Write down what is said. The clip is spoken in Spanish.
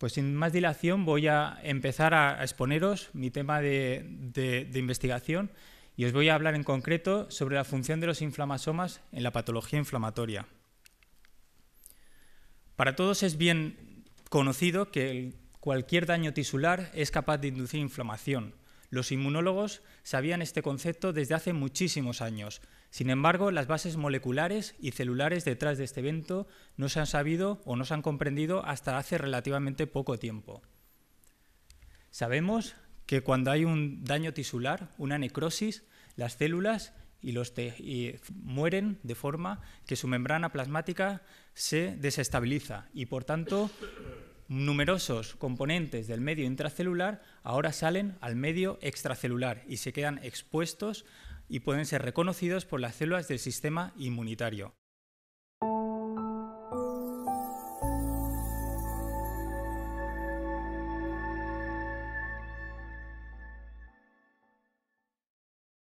Pues sin más dilación voy a empezar a, exponeros mi tema de, investigación y os voy a hablar en concreto sobre la función de los inflamasomas en la patología inflamatoria. Para todos es bien conocido que cualquier daño tisular es capaz de inducir inflamación. Los inmunólogos sabían este concepto desde hace muchísimos años. Sin embargo, las bases moleculares y celulares detrás de este evento no se han sabido o no se han comprendido hasta hace relativamente poco tiempo. Sabemos que cuando hay un daño tisular, una necrosis, las células y los mueren de forma que su membrana plasmática se desestabiliza y por tanto numerosos componentes del medio intracelular ahora salen al medio extracelular y se quedan expuestos y pueden ser reconocidos por las células del sistema inmunitario.